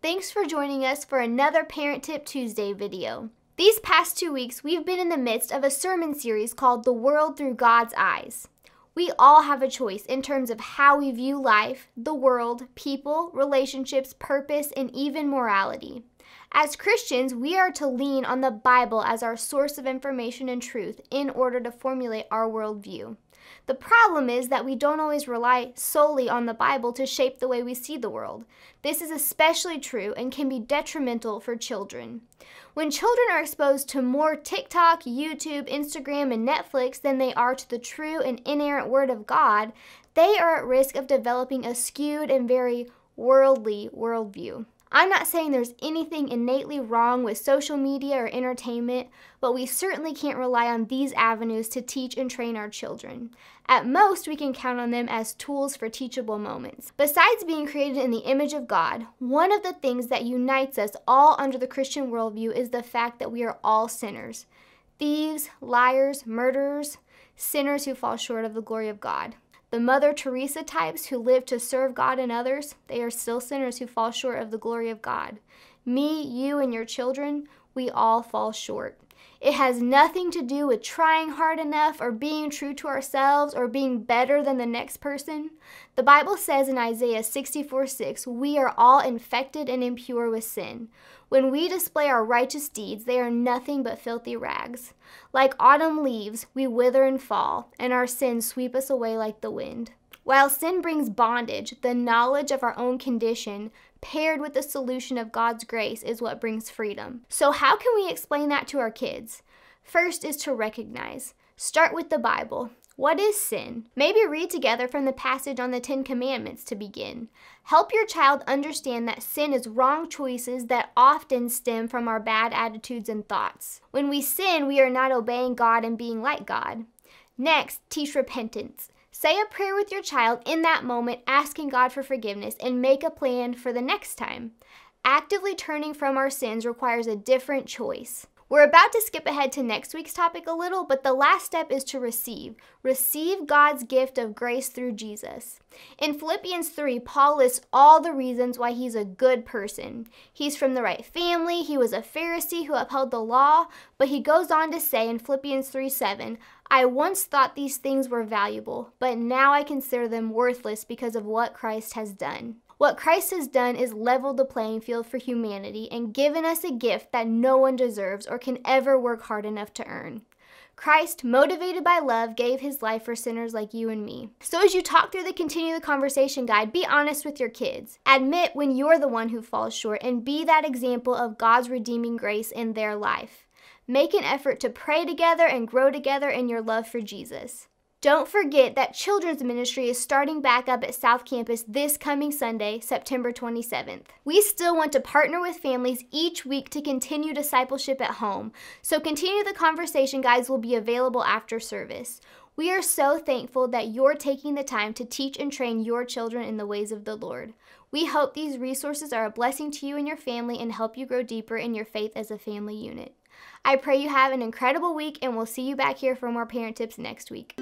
Thanks for joining us for another Parent Tip Tuesday video. These past two weeks, we've been in the midst of a sermon series called The World Through God's Eyes. We all have a choice in terms of how we view life, the world, people, relationships, purpose, and even morality. As Christians, we are to lean on the Bible as our source of information and truth in order to formulate our worldview. The problem is that we don't always rely solely on the Bible to shape the way we see the world. This is especially true and can be detrimental for children. When children are exposed to more TikTok, YouTube, Instagram, and Netflix than they are to the true and inerrant Word of God, they are at risk of developing a skewed and very worldly worldview. I'm not saying there's anything innately wrong with social media or entertainment, but we certainly can't rely on these avenues to teach and train our children. At most, we can count on them as tools for teachable moments. Besides being created in the image of God, one of the things that unites us all under the Christian worldview is the fact that we are all sinners thieves, liars, murderers, sinners who fall short of the glory of God. The Mother Teresa types who live to serve God and others, they are still sinners who fall short of the glory of God. Me, you, and your children, we all fall short. It has nothing to do with trying hard enough or being true to ourselves or being better than the next person. The Bible says in Isaiah 64 6, we are all infected and impure with sin. When we display our righteous deeds, they are nothing but filthy rags. Like autumn leaves, we wither and fall, and our sins sweep us away like the wind. While sin brings bondage, the knowledge of our own condition paired with the solution of God's grace is what brings freedom. So, how can we explain that to our kids? First is to recognize. Start with the Bible. What is sin? Maybe read together from the passage on the Ten Commandments to begin. Help your child understand that sin is wrong choices that often stem from our bad attitudes and thoughts. When we sin, we are not obeying God and being like God. Next, teach repentance. Say a prayer with your child in that moment, asking God for forgiveness, and make a plan for the next time. Actively turning from our sins requires a different choice. We're about to skip ahead to next week's topic a little, but the last step is to receive. Receive God's gift of grace through Jesus. In Philippians 3, Paul lists all the reasons why he's a good person. He's from the right family, he was a Pharisee who upheld the law, but he goes on to say in Philippians 3 7, I once thought these things were valuable, but now I consider them worthless because of what Christ has done. What Christ has done is leveled the playing field for humanity and given us a gift that no one deserves or can ever work hard enough to earn. Christ, motivated by love, gave his life for sinners like you and me. So, as you talk through the Continue the Conversation guide, be honest with your kids. Admit when you're the one who falls short and be that example of God's redeeming grace in their life. Make an effort to pray together and grow together in your love for Jesus. Don't forget that children's ministry is starting back up at South Campus this coming Sunday, September 27th. We still want to partner with families each week to continue discipleship at home, so continue the conversation guides will be available after service. We are so thankful that you're taking the time to teach and train your children in the ways of the Lord. We hope these resources are a blessing to you and your family and help you grow deeper in your faith as a family unit. I pray you have an incredible week, and we'll see you back here for more parent tips next week.